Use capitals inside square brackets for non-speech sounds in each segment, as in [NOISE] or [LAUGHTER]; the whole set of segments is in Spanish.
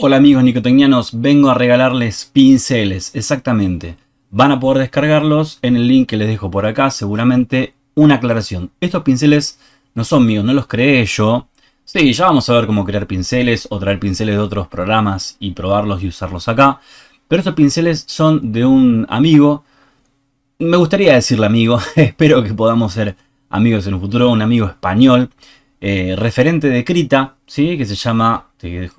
Hola amigos nicotecnianos, vengo a regalarles pinceles, exactamente. Van a poder descargarlos en el link que les dejo por acá, seguramente una aclaración. Estos pinceles no son míos, no los creé yo. Sí, ya vamos a ver cómo crear pinceles o traer pinceles de otros programas y probarlos y usarlos acá. Pero estos pinceles son de un amigo. Me gustaría decirle amigo, [LAUGHS] espero que podamos ser amigos en un futuro, un amigo español, eh, referente de Krita, ¿sí? que se llama te,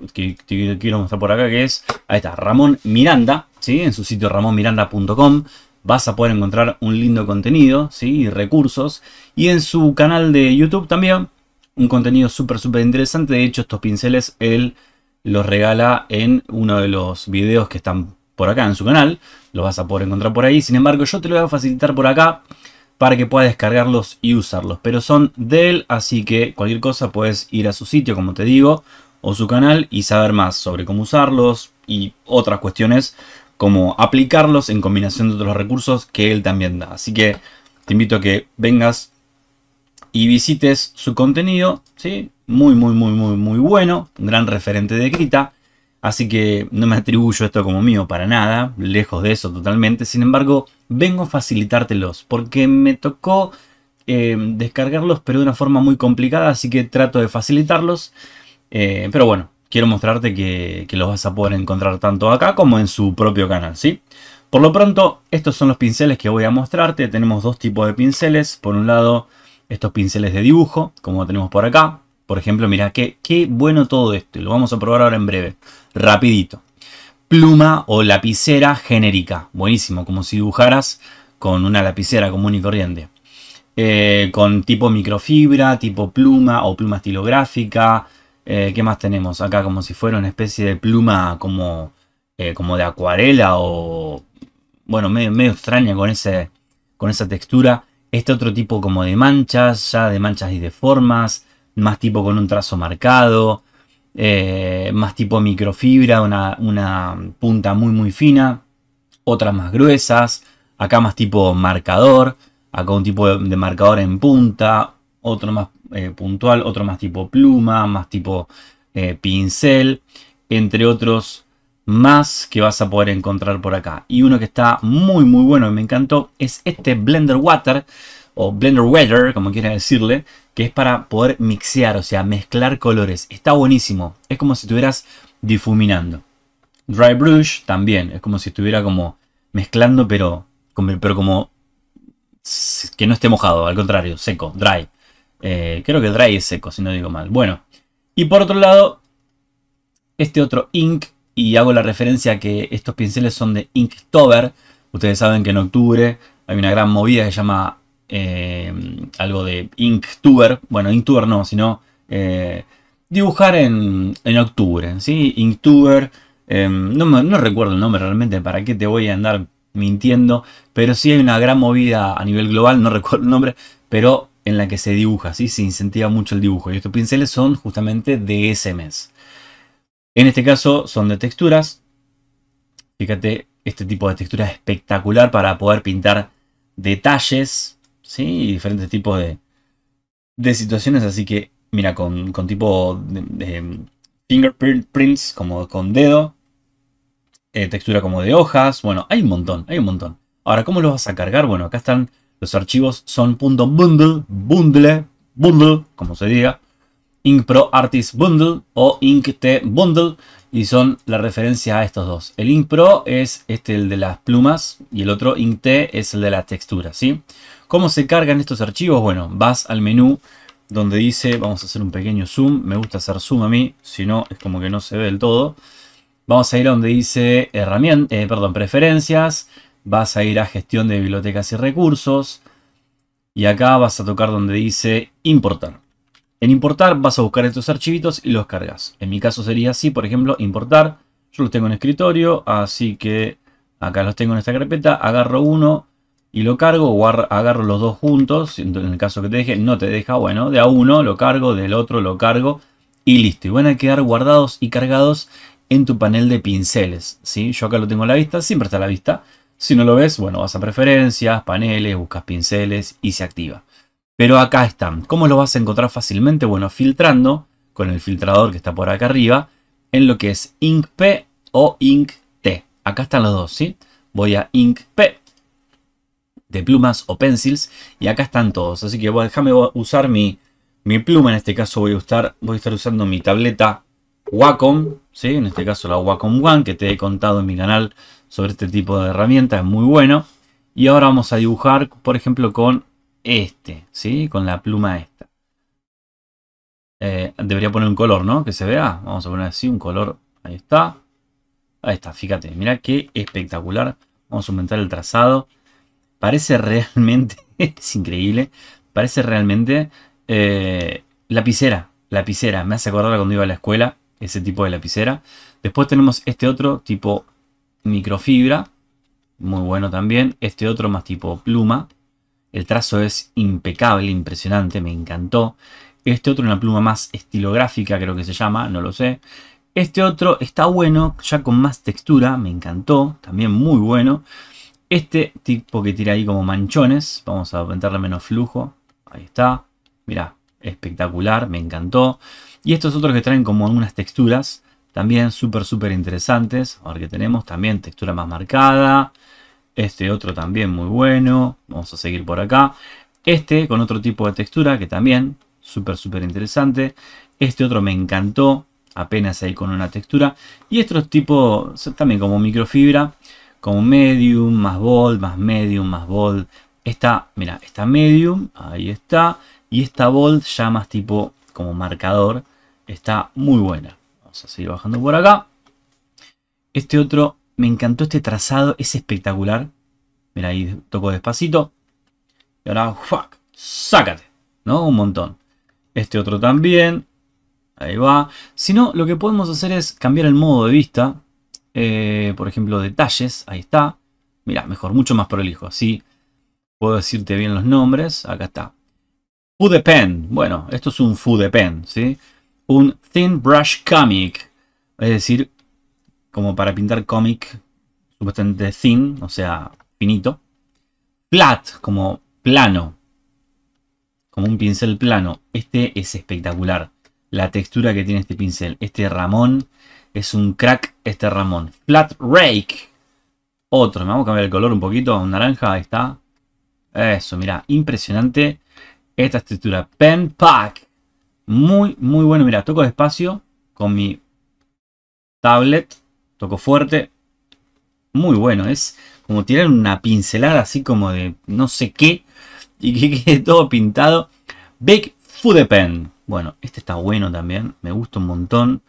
quiero mostrar por acá que es, ahí está, Ramón Miranda, ¿sí? en su sitio ramonmiranda.com vas a poder encontrar un lindo contenido ¿sí? y recursos. Y en su canal de YouTube también, un contenido súper, súper interesante. De hecho, estos pinceles él los regala en uno de los videos que están por acá en su canal. Los vas a poder encontrar por ahí. Sin embargo, yo te lo voy a facilitar por acá para que puedas descargarlos y usarlos. Pero son de él, así que cualquier cosa puedes ir a su sitio, como te digo, o su canal y saber más sobre cómo usarlos y otras cuestiones como aplicarlos en combinación de otros recursos que él también da. Así que te invito a que vengas y visites su contenido, ¿sí? Muy, muy, muy, muy, muy bueno, un gran referente de Krita. Así que no me atribuyo esto como mío para nada, lejos de eso totalmente. Sin embargo, vengo a facilitártelos porque me tocó eh, descargarlos, pero de una forma muy complicada, así que trato de facilitarlos. Eh, pero bueno, quiero mostrarte que, los vas a poder encontrar tanto acá como en su propio canal, Por lo pronto, estos son los pinceles que voy a mostrarte. Tenemos dos tipos de pinceles. Por un lado, estos pinceles de dibujo, como tenemos por acá. Por ejemplo, mira qué, bueno todo esto. Y lo vamos a probar ahora en breve. Rapidito. Pluma o lapicera genérica. Buenísimo, como si dibujaras con una lapicera común y corriente. Eh, con tipo microfibra, tipo pluma o pluma estilográfica, eh, ¿Qué más tenemos acá? Como si fuera una especie de pluma como, eh, como de acuarela o... Bueno, medio, extraña con, ese, con esa textura. Este otro tipo como de manchas, ya de manchas y de formas. Más tipo con un trazo marcado. Eh, más tipo microfibra, una, punta muy muy fina. Otras más gruesas. Acá más tipo marcador. Acá un tipo de marcador en punta. Otro más eh, puntual, otro más tipo pluma, más tipo eh, pincel, entre otros más que vas a poder encontrar por acá. Y uno que está muy muy bueno y me encantó es este Blender Water o Blender Weather, como quieras decirle, que es para poder mixear, o sea, mezclar colores. Está buenísimo, es como si estuvieras difuminando. Dry Brush también, es como si estuviera como mezclando, pero, pero como que no esté mojado, al contrario, seco, dry. Eh, creo que dry es seco, si no digo mal. Bueno, y por otro lado, este otro ink, y hago la referencia que estos pinceles son de Inktober. Ustedes saben que en octubre hay una gran movida que se llama eh, algo de Inktober. Bueno, Inktober no, sino eh, dibujar en, octubre, ¿sí? Inktober, em, no, no recuerdo el nombre realmente, para qué te voy a andar mintiendo, pero sí hay una gran movida a nivel global, no recuerdo el nombre, pero en la que se dibuja, ¿sí? se incentiva mucho el dibujo. Y estos pinceles son justamente de ese mes. En este caso son de texturas. Fíjate, este tipo de textura es espectacular para poder pintar detalles ¿sí? y diferentes tipos de, de situaciones. Así que, mira, con, tipo de, fingerprints, como con dedo, eh, textura como de hojas. Bueno, hay un montón, hay un montón. Ahora, ¿cómo lo vas a cargar? Bueno, acá están los archivos son .bundle, bundle, bundle, como se diga, Pro Artist Bundle o T Bundle y son la referencia a estos dos. El Pro es este el de las plumas y el otro T es el de la textura, ¿sí? ¿Cómo se cargan estos archivos? Bueno, vas al menú donde dice, vamos a hacer un pequeño zoom, me gusta hacer zoom a mí, si no es como que no se ve del todo. Vamos a ir a donde dice herramienta, eh, perdón, preferencias, vas a ir a gestión de bibliotecas y recursos. Y acá vas a tocar donde dice importar. En importar vas a buscar estos archivitos y los cargas. En mi caso sería así, por ejemplo, importar. Yo los tengo en escritorio, así que acá los tengo en esta carpeta. Agarro uno y lo cargo o agarro los dos juntos. En el caso que te deje, no te deja. Bueno, de a uno lo cargo, del otro lo cargo y listo. Y van a quedar guardados y cargados en tu panel de pinceles. ¿sí? Yo acá lo tengo a la vista, siempre está a la vista. Si no lo ves, bueno, vas a preferencias, paneles, buscas pinceles y se activa. Pero acá están. ¿Cómo lo vas a encontrar fácilmente? Bueno, filtrando con el filtrador que está por acá arriba en lo que es Ink P o Ink T. Acá están los dos, ¿sí? Voy a Ink P de plumas o pencils y acá están todos. Así que déjame usar mi, mi pluma. En este caso voy a, usar, voy a estar usando mi tableta Wacom, ¿sí? en este caso la Wacom One, que te he contado en mi canal sobre este tipo de herramientas, es muy bueno. Y ahora vamos a dibujar, por ejemplo, con este, ¿sí? con la pluma esta. Eh, debería poner un color, ¿no? Que se vea. Vamos a poner así un color. Ahí está. Ahí está, fíjate. mira qué espectacular. Vamos a aumentar el trazado. Parece realmente, [LAUGHS] es increíble, parece realmente eh, lapicera. Lapicera, me hace acordar cuando iba a la escuela ese tipo de lapicera. Después tenemos este otro tipo microfibra, muy bueno también. Este otro más tipo pluma. El trazo es impecable, impresionante, me encantó. Este otro una pluma más estilográfica creo que se llama, no lo sé. Este otro está bueno, ya con más textura, me encantó, también muy bueno. Este tipo que tira ahí como manchones, vamos a aumentarle menos flujo, ahí está. Mirá, espectacular, me encantó. Y estos otros que traen como unas texturas también súper, súper interesantes. Ahora que tenemos también textura más marcada. Este otro también muy bueno. Vamos a seguir por acá. Este con otro tipo de textura que también súper, súper interesante. Este otro me encantó. Apenas ahí con una textura. Y estos tipos también como microfibra. Como medium, más bold, más medium, más bold. Esta, mira, esta medium, ahí está. Y esta bold ya más tipo como marcador. Está muy buena. Vamos a seguir bajando por acá. Este otro, me encantó este trazado, es espectacular. Mira, ahí toco despacito. Y ahora, ¡fuck! ¡Sácate! ¿No? Un montón. Este otro también. Ahí va. Si no, lo que podemos hacer es cambiar el modo de vista. Eh, por ejemplo, detalles. Ahí está. Mira, mejor, mucho más prolijo. Así puedo decirte bien los nombres. Acá está. Food pen. Bueno, esto es un food pen, ¿sí? un Thin Brush Comic, es decir, como para pintar cómic supuestamente thin, o sea, finito. Flat, como plano, como un pincel plano. Este es espectacular, la textura que tiene este pincel. Este Ramón es un crack, este Ramón. Flat Rake, otro. Me vamos a cambiar el color un poquito, un naranja, ahí está. Eso, mira, impresionante esta textura. Pen Pack, muy, muy bueno. Mira, toco despacio con mi tablet. Toco fuerte. Muy bueno. Es como tirar una pincelada así como de no sé qué. Y que [LAUGHS] quede todo pintado. Big Food Pen. Bueno, este está bueno también. Me gusta un montón.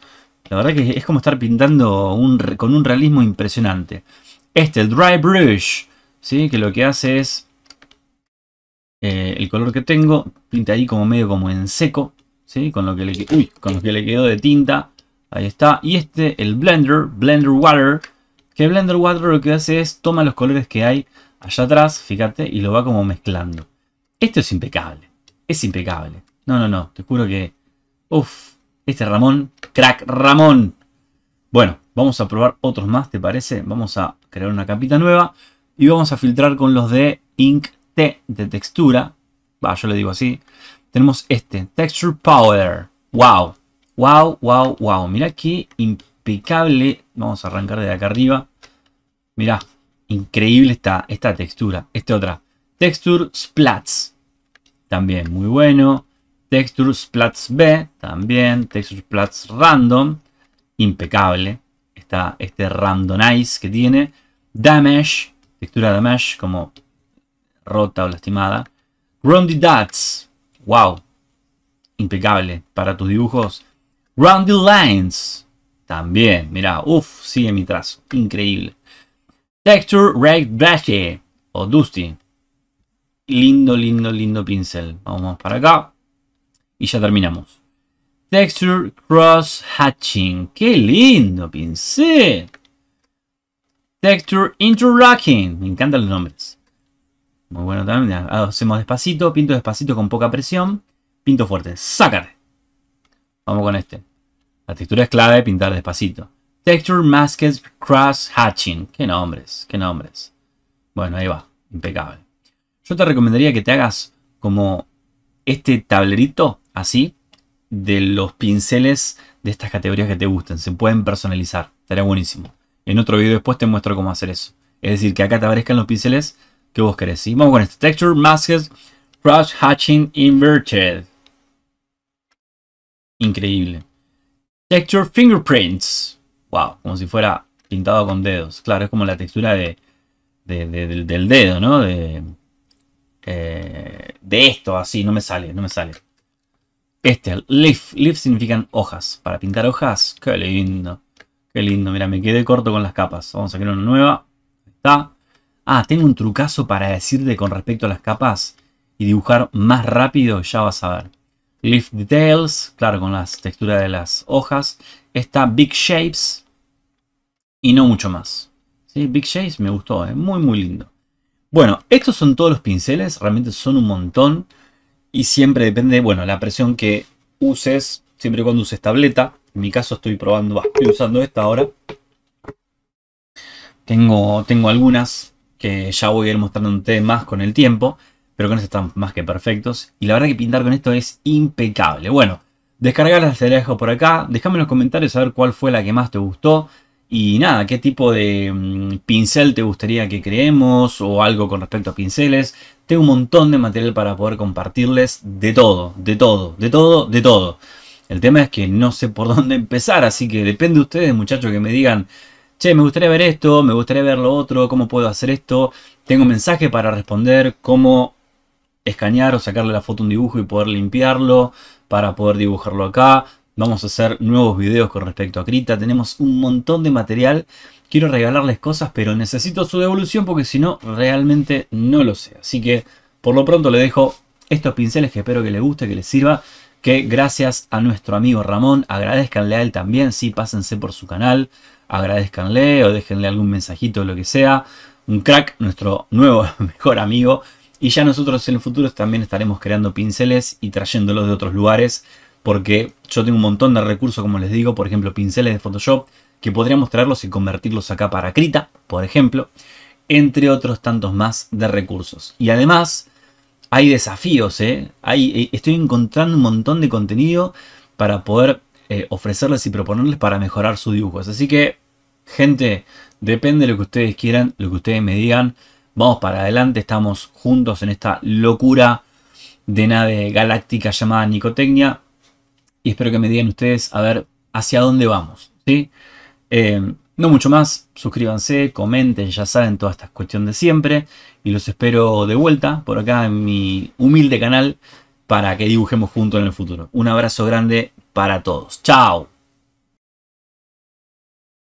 La verdad que es como estar pintando con un realismo impresionante. Este, el Dry Brush. ¿sí? Que lo que hace es... Eh, el color que tengo, pinta ahí como medio como en seco. Con lo que le, quedó de tinta. Ahí está. Y este, el Blender, Blender Water. Que Blender Water lo que hace es toma los colores que hay allá atrás, fíjate, y lo va como mezclando. Esto es impecable. Es impecable. No, no, no. Te juro que... Uf. Este Ramón. Crack Ramón. Bueno, vamos a probar otros más, ¿te parece? Vamos a crear una capita nueva. Y vamos a filtrar con los de Ink T de textura. Va, yo le digo así. Tenemos este, Texture Powder. ¡Wow! ¡Wow, wow, wow! Mirá aquí impecable. Vamos a arrancar de acá arriba. Mirá, increíble está esta textura. Esta otra. Texture Splats. También muy bueno. Texture Splats B. También. Texture Splats Random. Impecable. Está este randomize que tiene. Damage. Textura Damage como rota o lastimada. grundy Dots wow, impecable para tus dibujos. Rounded Lines, también, mira, uff, sigue mi trazo, increíble. Texture Red brush, o Dusty. Lindo, lindo, lindo pincel. Vamos para acá y ya terminamos. Texture Cross Hatching. ¡Qué lindo pincel! Texture Interlocking. Me encantan los nombres. Muy bueno también. Ah, hacemos despacito, pinto despacito con poca presión. Pinto fuerte. ¡Sácate! Vamos con este. La textura es clave, pintar despacito. Texture Masked Cross Hatching. Qué nombres, qué nombres. Bueno, ahí va. Impecable. Yo te recomendaría que te hagas como este tablerito, así, de los pinceles de estas categorías que te gusten. Se pueden personalizar. Estaría buenísimo. En otro video después te muestro cómo hacer eso. Es decir, que acá te aparezcan los pinceles ¿Qué vos querés. vamos con este. Texture Masked Cross Hatching Inverted. Increíble. Texture Fingerprints. Wow, como si fuera pintado con dedos. Claro, es como la textura de, del, dedo, ¿no? De, eh, de esto, así. No me sale, no me sale. Este, leaf. Leaf significan hojas. Para pintar hojas, qué lindo. Qué lindo. Mira, me quedé corto con las capas. Vamos a crear una nueva. Ahí está. Ah, tengo un trucazo para decirte con respecto a las capas y dibujar más rápido, ya vas a ver. lift Details, claro, con las texturas de las hojas. Está Big Shapes y no mucho más. ¿Sí? Big Shapes me gustó, es eh, muy muy lindo. Bueno, estos son todos los pinceles, realmente son un montón. Y siempre depende, bueno, la presión que uses, siempre cuando uses tableta. En mi caso estoy probando, estoy usando esta ahora. Tengo, tengo algunas que ya voy a ir mostrándote más con el tiempo, pero con esto están más que perfectos. Y la verdad que pintar con esto es impecable. Bueno, descargar las dejo por acá, déjame en los comentarios a ver cuál fue la que más te gustó. Y nada, qué tipo de mm, pincel te gustaría que creemos o algo con respecto a pinceles. Tengo un montón de material para poder compartirles de todo, de todo, de todo, de todo. El tema es que no sé por [LAUGHS] dónde empezar, así que depende de ustedes, muchachos, que me digan che, me gustaría ver esto, me gustaría ver lo otro, cómo puedo hacer esto, tengo mensaje para responder, cómo escanear o sacarle la foto a un dibujo y poder limpiarlo para poder dibujarlo acá. Vamos a hacer nuevos videos con respecto a Krita. Tenemos un montón de material. Quiero regalarles cosas, pero necesito su devolución porque si no, realmente no lo sé. Así que por lo pronto le dejo estos pinceles que espero que les guste, que les sirva que gracias a nuestro amigo Ramón, agradezcanle a él también, sí, pásense por su canal, agradezcanle o déjenle algún mensajito, lo que sea. Un crack, nuestro nuevo [LAUGHS] mejor amigo. Y ya nosotros en el futuro también estaremos creando pinceles y trayéndolos de otros lugares, porque yo tengo un montón de recursos, como les digo, por ejemplo, pinceles de Photoshop, que podríamos traerlos y convertirlos acá para Krita, por ejemplo, entre otros tantos más de recursos. Y además, hay desafíos, ¿eh? Eh, estoy encontrando un montón de contenido para poder eh, ofrecerles y proponerles para mejorar sus dibujos. Así que, gente, depende de lo que ustedes quieran, lo que ustedes me digan. Vamos para adelante, estamos juntos en esta locura de nave galáctica llamada Nicotecnia. Y espero que me digan ustedes a ver hacia dónde vamos. ¿sí? no mucho más, suscríbanse, comenten, ya saben toda esta cuestión de siempre y los espero de vuelta por acá en mi humilde canal para que dibujemos juntos en el futuro. Un abrazo grande para todos. Chao.